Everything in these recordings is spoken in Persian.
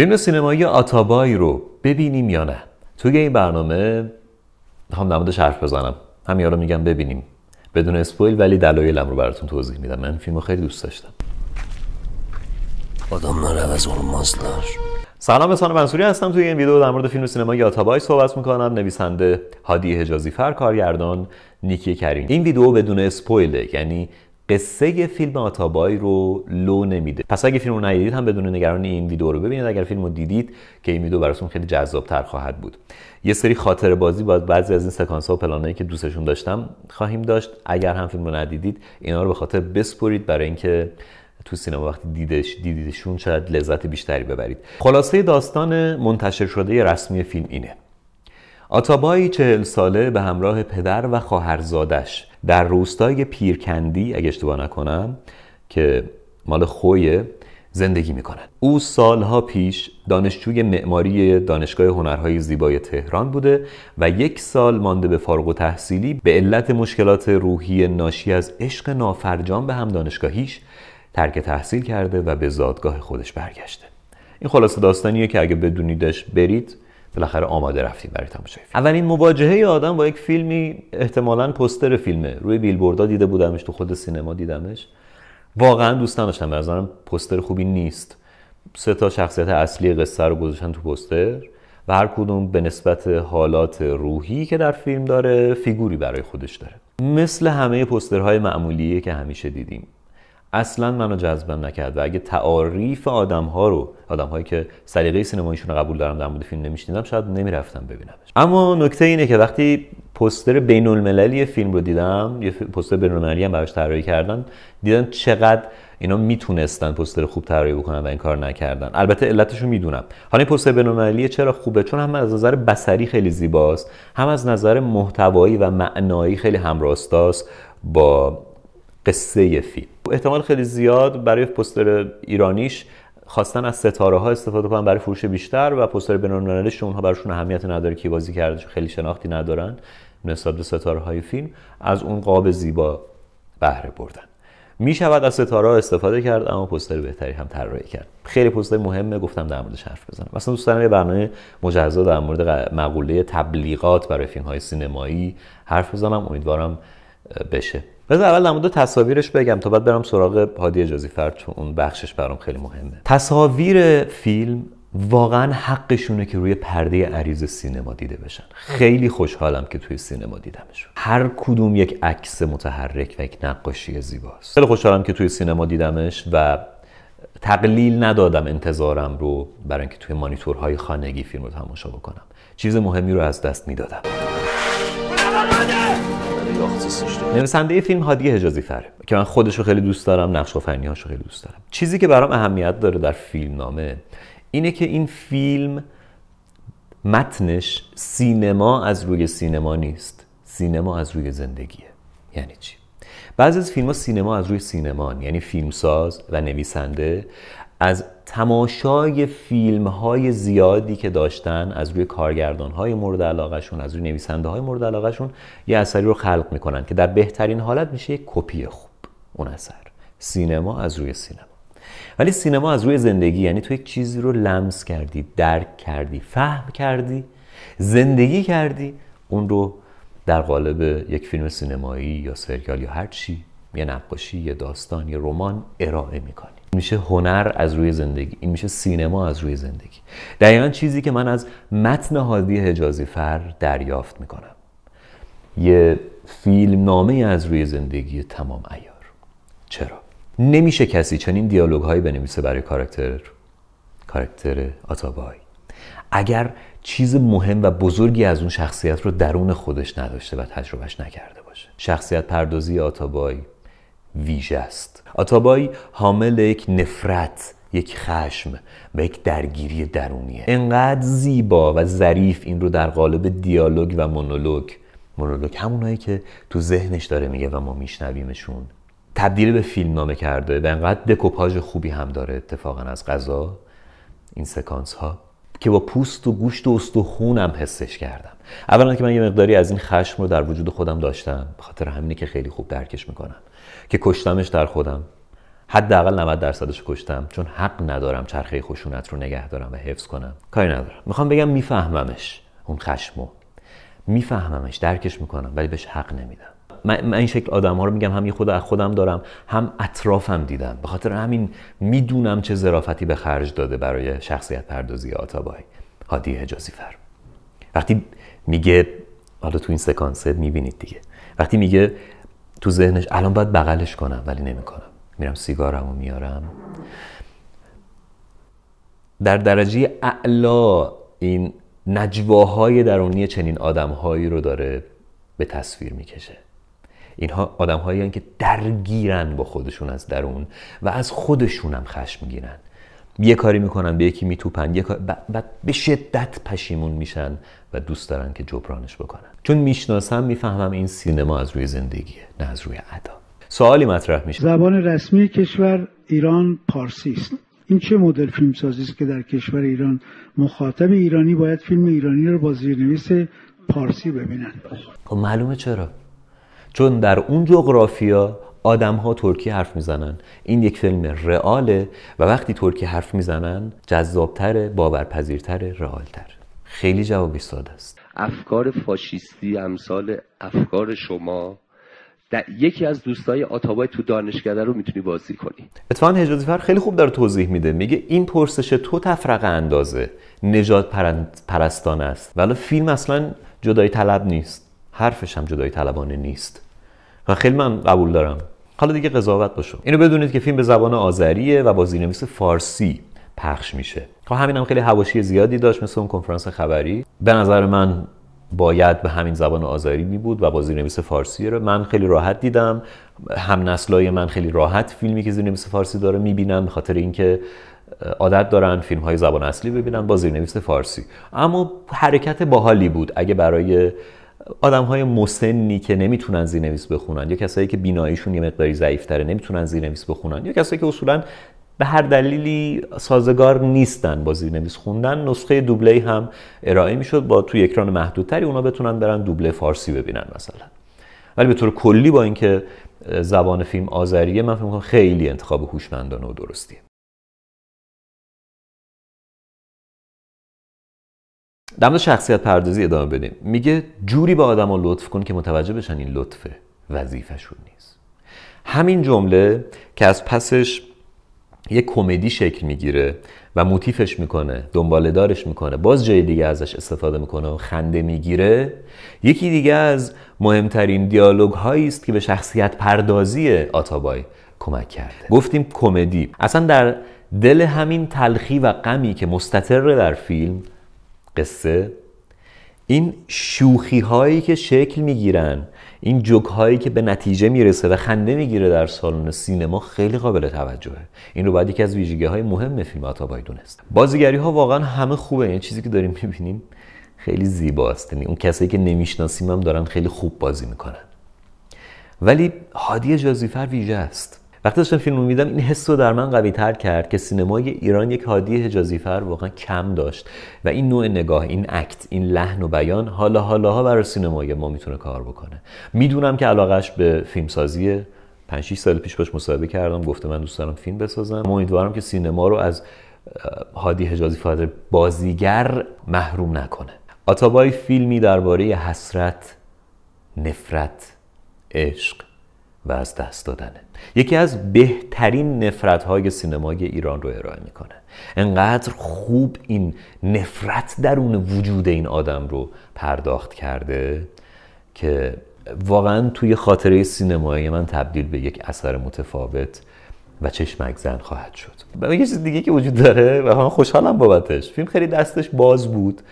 فیلم سینمایی آتابای رو ببینیم یا نه توی این برنامه هم نمودش حرف بزنم همین رو میگم ببینیم بدون اسپویل ولی دلایلم رو براتون توضیح میدم من فیلم خیلی دوست داشتم آدم از سلام سانه منصوری هستم توی این ویدیو در مورد فیلم سینمایی آتابای صحبت میکنم نویسنده هادی حجازی فر کارگردان نیکی کریم این ویدیو بدون اسپویله یعنی قصه فیلم آتابای رو لو نمیده پس اگه فیلم رو ندیدید هم بدون نگران این ویدیو رو ببینید اگر فیلم رو دیدید که این ویدیو براتون خیلی جذابتر خواهد بود یه سری خاطره بازی با بعضی از این سکانس ها و پلانایی که دوستشون داشتم خواهیم داشت اگر هم فیلم رو ندیدید اینا رو به خاطر بسپرید برای اینکه تو سینما وقتی دیدش دیدیدشون شاید لذت بیشتری ببرید خلاصه داستان منتشر شده رسمی فیلم اینه آتابایی چهل ساله به همراه پدر و خواهرزادش در روستای پیرکندی اگه اشتباه نکنم که مال خویه زندگی میکنن او سالها پیش دانشجوی معماری دانشگاه هنرهای زیبای تهران بوده و یک سال مانده به فارغ و تحصیلی به علت مشکلات روحی ناشی از عشق نافرجان به هم دانشگاهیش ترک تحصیل کرده و به زادگاه خودش برگشته این خلاصه داستانیه که اگه بدونیدش برید بالاخره آماده رفتیم برای تماشای فیلم اولین مواجهه آدم با یک فیلمی احتمالا پستر فیلمه روی بیلبوردها دیده بودمش تو خود سینما دیدمش واقعا دوست نداشتم به نظرم پستر خوبی نیست سه تا شخصیت اصلی قصه رو گذاشتن تو پستر و هر کدوم به نسبت حالات روحی که در فیلم داره فیگوری برای خودش داره مثل همه پسترهای معمولیه که همیشه دیدیم اصلا منو جذبم نکرد و اگه تعاریف آدم ها رو آدم هایی که سلیقه سینماییشون رو قبول دارم در مورد فیلم نمیشنیدم شاید نمیرفتم ببینمش اما نکته اینه که وقتی پستر بین المللی فیلم رو دیدم یه پوستر بین المللی هم براش طراحی کردن دیدن چقدر اینا میتونستن پستر خوب طراحی بکنن و این کار نکردن البته علتشو میدونم حالا این پستر بینالمللی چرا خوبه چون هم از نظر بصری خیلی زیباست هم از نظر محتوایی و معنایی خیلی همراستاست با قصه فیلم احتمال خیلی زیاد برای پستر ایرانیش خواستن از ستاره ها استفاده کنن برای فروش بیشتر و پستر بنانالش اونها براشون اهمیت نداره کی بازی کرده خیلی شناختی ندارن نسبت به ستاره های فیلم از اون قاب زیبا بهره بردن می شود از ستاره استفاده کرد اما پستر بهتری هم طراحی کرد خیلی پستر مهمه گفتم در موردش حرف بزنم مثلا دوستان یه برنامه مجزا در مورد مقوله تبلیغات برای فیلم های سینمایی حرف بزنم امیدوارم بشه بذار اول دو تصاویرش بگم تا بعد برم سراغ هادی اجازی فرد چون اون بخشش برام خیلی مهمه تصاویر فیلم واقعا حقشونه که روی پرده عریض سینما دیده بشن خیلی خوشحالم که توی سینما دیدمشون هر کدوم یک عکس متحرک و یک نقاشی زیباست خیلی خوشحالم که توی سینما دیدمش و تقلیل ندادم انتظارم رو برای اینکه توی مانیتورهای خانگی فیلم رو تماشا بکنم چیز مهمی رو از دست میدادم نویسنده فیلم هادی حجازی فر که من خودش رو خیلی دوست دارم نقش هاش رو خیلی دوست دارم چیزی که برام اهمیت داره در فیلم نامه اینه که این فیلم متنش سینما از روی سینما نیست سینما از روی زندگیه یعنی چی؟ بعضی از فیلم ها سینما از روی سینما، یعنی فیلمساز و نویسنده از تماشای فیلم های زیادی که داشتن از روی کارگردان های مورد علاقهشون از روی نویسنده های مورد علاقهشون یه اثری رو خلق میکنن که در بهترین حالت میشه یک کپی خوب اون اثر سینما از روی سینما ولی سینما از روی زندگی یعنی تو یک چیزی رو لمس کردی درک کردی فهم کردی زندگی کردی اون رو در قالب یک فیلم سینمایی یا سریال یا هر چی یه نقاشی یه داستان یه رمان ارائه میکنی میشه هنر از روی زندگی این میشه سینما از روی زندگی دقیقا چیزی که من از متن هادی حجازی فر دریافت میکنم یه فیلم نامه از روی زندگی تمام ایار چرا؟ نمیشه کسی چنین دیالوگ هایی بنویسه برای کارکتر کاراکتر آتابای اگر چیز مهم و بزرگی از اون شخصیت رو درون خودش نداشته و تجربهش نکرده باشه شخصیت پردازی آتابای ویژه است آتابای حامل یک نفرت یک خشم و یک درگیری درونیه انقدر زیبا و ظریف این رو در قالب دیالوگ و مونولوگ مونولوگ همونایی که تو ذهنش داره میگه و ما میشنویمشون تبدیل به فیلم نامه کرده و انقدر دکوپاژ خوبی هم داره اتفاقا از غذا این سکانس ها که با پوست و گوشت و استخونم حسش کردم اولا که من یه مقداری از این خشم رو در وجود خودم داشتم خاطر همینه که خیلی خوب درکش میکنم که کشتمش در خودم حداقل 90 درصدش کشتم چون حق ندارم چرخه خشونت رو نگه دارم و حفظ کنم کاری ندارم میخوام بگم میفهممش اون خشمو میفهممش درکش میکنم ولی بهش حق نمیدم من, این شکل آدم ها رو میگم هم یه خود از خودم دارم هم اطرافم دیدم به خاطر همین میدونم چه ظرافتی به خرج داده برای شخصیت پردازی آتابای هادی حجازی فر وقتی میگه حالا تو این سکانس میبینید دیگه وقتی میگه تو ذهنش الان باید بغلش کنم ولی نمیکنم میرم سیگارم و میارم در درجه اعلا این نجواهای درونی چنین آدمهایی رو داره به تصویر میکشه اینها آدمهایی که درگیرن با خودشون از درون و از خودشون هم خشم گیرن یه کاری میکنن به یکی میتوپن یه کار... بعد به شدت پشیمون میشن و دوست دارن که جبرانش بکنن چون میشناسم میفهمم این سینما از روی زندگیه نه از روی ادا سوالی مطرح میشه زبان رسمی کشور ایران پارسی است این چه مدل فیلم سازی است که در کشور ایران مخاطب ایرانی باید فیلم ایرانی رو با زیرنویس پارسی ببینن خب معلومه چرا چون در اون جغرافیا آدم ها ترکی حرف میزنن این یک فیلم رئاله و وقتی ترکی حرف میزنن جذابتره باورپذیرتره رئالتر خیلی جوابی ساده است افکار فاشیستی امثال افکار شما در یکی از دوستای آتابای تو دانشگاه رو میتونی بازی کنی اتفاقا حجازی فر خیلی خوب داره توضیح میده میگه این پرسش تو تفرقه اندازه نجات پرستان است ولی فیلم اصلا جدای طلب نیست حرفش هم جدای طلبانه نیست و خیلی من قبول دارم حالا دیگه قضاوت باشو اینو بدونید که فیلم به زبان آذریه و با زیرنویس فارسی پخش میشه خب همین هم خیلی هواشی زیادی داشت مثل اون کنفرانس خبری به نظر من باید به همین زبان آذری می بود و با زیرنویس فارسی رو من خیلی راحت دیدم هم من خیلی راحت فیلمی که زیرنویس فارسی داره میبینن به خاطر اینکه عادت دارن فیلم های زبان اصلی ببینن با زیرنویس فارسی اما حرکت باحالی بود اگه برای آدم های مسنی که نمیتونن زیرنویس بخونن یا کسایی که بیناییشون یه مقداری ضعیفتره نمیتونن زیرنویس بخونن یا کسایی که اصولا به هر دلیلی سازگار نیستن با زیرنویس خوندن نسخه دوبله هم ارائه میشد با توی اکران محدودتری اونا بتونن برن دوبله فارسی ببینن مثلا ولی به طور کلی با اینکه زبان فیلم آذریه من فکر خیلی انتخاب هوشمندانه و درستیه در شخصیت پردازی ادامه بدیم میگه جوری با آدم لطف کن که متوجه بشن این لطفه وظیفهشون نیست همین جمله که از پسش یه کمدی شکل میگیره و موتیفش میکنه دنباله دارش میکنه باز جای دیگه ازش استفاده میکنه و خنده میگیره یکی دیگه از مهمترین دیالوگ هایی است که به شخصیت پردازی آتابای کمک کرده گفتیم کمدی اصلا در دل همین تلخی و غمی که مستطره در فیلم قصه این شوخی هایی که شکل میگیرن این جوک هایی که به نتیجه میرسه و خنده میگیره در سالن سینما خیلی قابل توجهه این رو باید یکی از ویژگی های مهم فیلم آتابای دونست بازیگری ها واقعا همه خوبه این یعنی چیزی که داریم میبینیم خیلی زیباست یعنی اون کسایی که نمیشناسیم هم دارن خیلی خوب بازی میکنن ولی هادی جازیفر ویژه است وقتی داشتم فیلم رو میدم این حس رو در من قوی تر کرد که سینمای ایران یک هادی حجازی فر واقعا کم داشت و این نوع نگاه این اکت این لحن و بیان حالا حالاها برای سینمای ما میتونه کار بکنه میدونم که علاقش به فیلمسازی 5 6 سال پیش باش مصاحبه کردم گفته من دوست دارم فیلم بسازم امیدوارم که سینما رو از هادی حجازی فر بازیگر محروم نکنه آتابای فیلمی درباره حسرت نفرت عشق و از دست دادنه یکی از بهترین نفرت های سینمای ایران رو ارائه میکنه انقدر خوب این نفرت درون وجود این آدم رو پرداخت کرده که واقعا توی خاطره سینمایی من تبدیل به یک اثر متفاوت و چشمک زن خواهد شد و یه چیز دیگه که وجود داره و خوشحالم بابتش فیلم خیلی دستش باز بود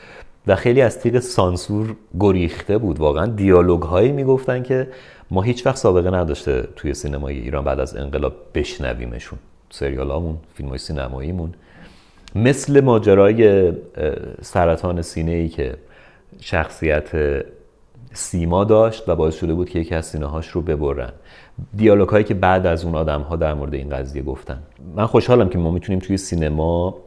و خیلی از تیغ سانسور گریخته بود واقعا دیالوگ هایی میگفتن که ما هیچ وقت سابقه نداشته توی سینمای ایران بعد از انقلاب بشنویمشون سریالامون فیلم های سینماییمون مثل ماجرای سرطان سینه ای که شخصیت سیما داشت و باعث شده بود که یکی از سینه هاش رو ببرن دیالوگ هایی که بعد از اون آدم ها در مورد این قضیه گفتن من خوشحالم که ما میتونیم توی سینما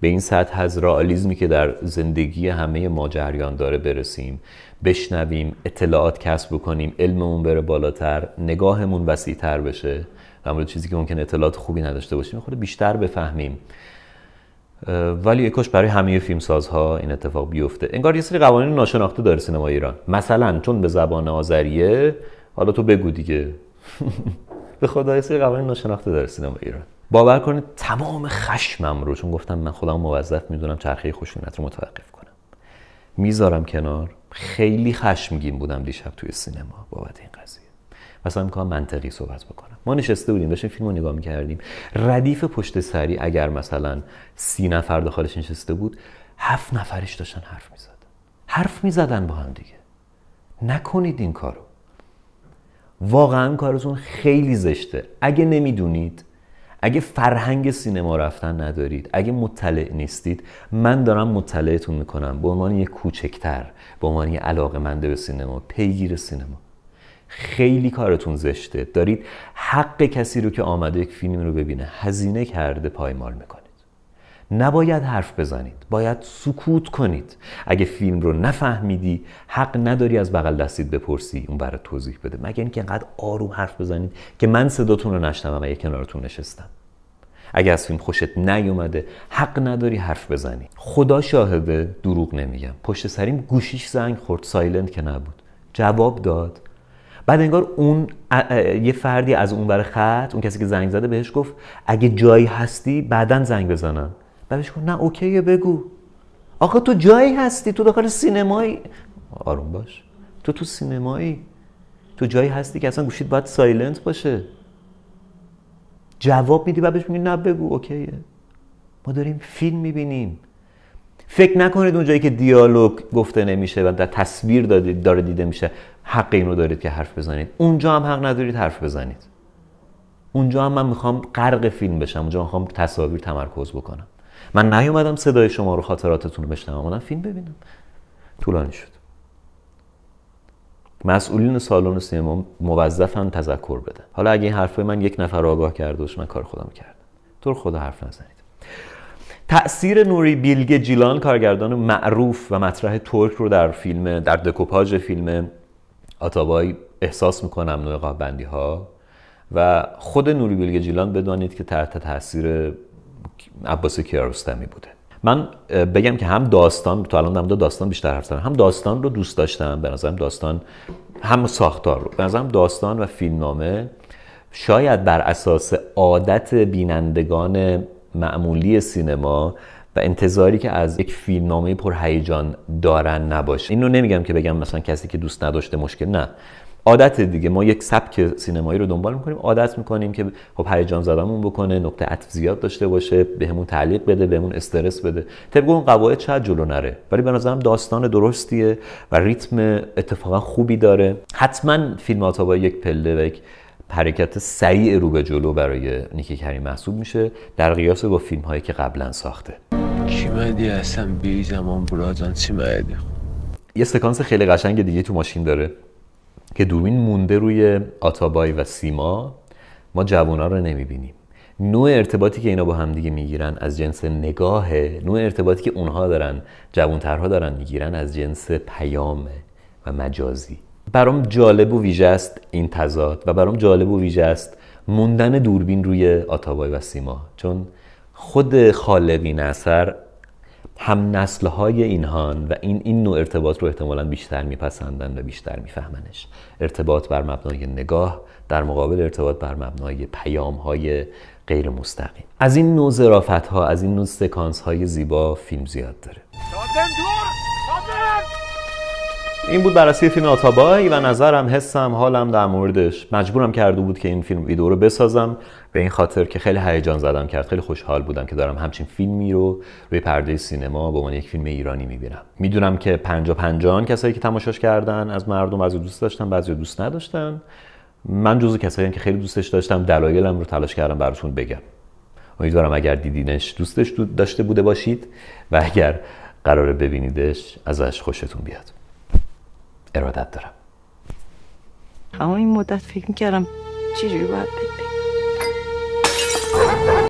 به این سطح از رئالیزمی که در زندگی همه ما جریان داره برسیم بشنویم اطلاعات کسب بکنیم علممون بره بالاتر نگاهمون تر بشه در چیزی که ممکن اطلاعات خوبی نداشته باشیم خود بیشتر بفهمیم ولی یکش برای همه فیلمسازها این اتفاق بیفته انگار یه سری قوانین ناشناخته داره سینما ایران مثلا چون به زبان آذریه حالا تو بگو دیگه به خدا یه سری قوانین ناشناخته داره سینما ایران باور کنید تمام خشمم رو چون گفتم من خودم موظف میدونم چرخه خشونت رو متوقف کنم میذارم کنار خیلی خشمگین بودم دیشب توی سینما بابت این قضیه مثلا میکنم منطقی صحبت بکنم ما نشسته بودیم داشتیم فیلم رو نگاه میکردیم ردیف پشت سری اگر مثلا سی نفر داخلش نشسته بود هفت نفرش داشتن حرف میزدن حرف میزدن با هم دیگه نکنید این کارو واقعا کارتون خیلی زشته اگه نمیدونید اگه فرهنگ سینما رفتن ندارید اگه مطلع نیستید من دارم مطلعتون میکنم به عنوان یه کوچکتر به عنوان یه علاقه منده به سینما پیگیر سینما خیلی کارتون زشته دارید حق کسی رو که آمده یک فیلم رو ببینه هزینه کرده پایمال میکنه نباید حرف بزنید باید سکوت کنید اگه فیلم رو نفهمیدی حق نداری از بغل دستید بپرسی اون برای توضیح بده مگه اینکه انقدر آروم حرف بزنید که من صداتون رو نشنوم یه کنارتون نشستم اگه از فیلم خوشت نیومده حق نداری حرف بزنی خدا شاهده دروغ نمیگم پشت سریم گوشیش زنگ خورد سایلند که نبود جواب داد بعد انگار اون یه فردی از اون بر خط اون کسی که زنگ زده بهش گفت اگه جایی هستی بعدا زنگ بزنم بعدش گفت نه اوکی بگو آقا تو جایی هستی تو داخل سینمایی آروم باش تو تو سینمایی تو جایی هستی که اصلا گوشید باید سایلنت باشه جواب میدی و میگی نه بگو اوکیه ما داریم فیلم میبینیم فکر نکنید اون جایی که دیالوگ گفته نمیشه و در تصویر داره دیده میشه حق اینو دارید که حرف بزنید اونجا هم حق ندارید حرف بزنید اونجا هم من میخوام غرق فیلم بشم اونجا میخوام تصاویر تمرکز بکنم من نیومدم صدای شما رو خاطراتتون رو بشنم فیلم ببینم طولانی شد مسئولین سالن سینما موظفن تذکر بدن حالا اگه این حرفای من یک نفر آگاه کرده باشه من کار خودم کردم تو خدا حرف نزنید تأثیر نوری بیلگ جیلان کارگردان معروف و مطرح ترک رو در فیلم در دکوپاژ فیلم آتابای احساس میکنم نوع قابندی ها و خود نوری بیلگه جیلان بدانید که تحت تاثیر عباس کیارستمی بوده من بگم که هم داستان تو الان داستان بیشتر حرف هم داستان رو دوست داشتم به نظرم داستان هم ساختار رو به نظرم داستان و فیلمنامه شاید بر اساس عادت بینندگان معمولی سینما و انتظاری که از یک فیلمنامه پر هیجان دارن نباشه اینو نمیگم که بگم مثلا کسی که دوست نداشته مشکل نه عادت دیگه ما یک سبک سینمایی رو دنبال میکنیم عادت میکنیم که خب هیجان زدمون بکنه نقطه عطف زیاد داشته باشه بهمون به تعلیق بده بهمون استرس بده طبق اون قواعد شاید جلو نره ولی به نظرم داستان درستیه و ریتم اتفاقا خوبی داره حتما فیلم با یک پله و یک حرکت سریع رو به جلو برای نیکی کریم محسوب میشه در قیاس با فیلم هایی که قبلا ساخته کی مدی اصلا بی زمان چی یه سکانس خیلی قشنگ دیگه تو ماشین داره که دوربین مونده روی آتابای و سیما ما جوانا رو نمیبینیم نوع ارتباطی که اینا با همدیگه میگیرن از جنس نگاهه نوع ارتباطی که اونها دارن جوانترها دارن میگیرن از جنس پیامه و مجازی برام جالب و ویژه است این تضاد و برام جالب و ویژه است موندن دوربین روی آتابای و سیما چون خود خالقین اثر هم نسل های اینهان و این این نوع ارتباط رو احتمالا بیشتر میپسندن و بیشتر میفهمنش ارتباط بر مبنای نگاه در مقابل ارتباط بر مبنای پیام های غیر مستقیم از این نوع ظرافت ها از این نوع سکانس های زیبا فیلم زیاد داره این بود بررسی فیلم آتابای و نظرم حسم حالم در موردش مجبورم کرده بود که این فیلم ویدیو رو بسازم به این خاطر که خیلی هیجان زدم کرد خیلی خوشحال بودم که دارم همچین فیلمی رو روی پرده سینما به عنوان یک فیلم ایرانی میبینم میدونم که پنجا پنجان کسایی که تماشاش کردن از مردم بعضی دوست داشتن بعضی دوست نداشتن من جزو کسایی که خیلی دوستش داشتم دلایلم رو تلاش کردم براتون بگم امیدوارم اگر دیدینش دوستش داشته بوده باشید و اگر قرار ببینیدش ازش خوشتون بیاد ارادت دارم اما این مدت فکر میکردم چی باید بگم